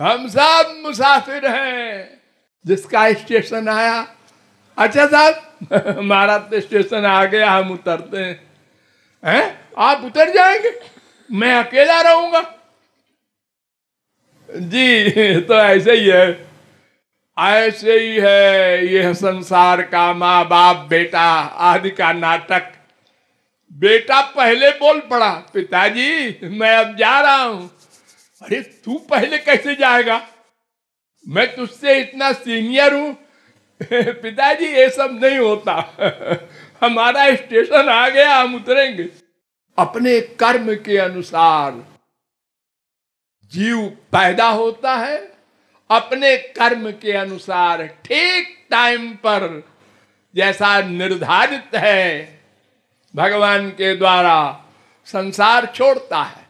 हम सब मुसाफिर हैं जिसका स्टेशन आया अच्छा साहब हमारा तो स्टेशन आ गया हम उतरते हैं है? आप उतर जाएंगे मैं अकेला रहूंगा जी तो ऐसे ही है ऐसे ही है यह संसार का माँ बाप बेटा आदि का नाटक बेटा पहले बोल पड़ा पिताजी मैं अब जा रहा हूं अरे तू पहले कैसे जाएगा मैं तुझसे इतना सीनियर हूं पिताजी ये सब नहीं होता हमारा स्टेशन आ गया हम उतरेंगे अपने कर्म के अनुसार जीव पैदा होता है अपने कर्म के अनुसार ठीक टाइम पर जैसा निर्धारित है भगवान के द्वारा संसार छोड़ता है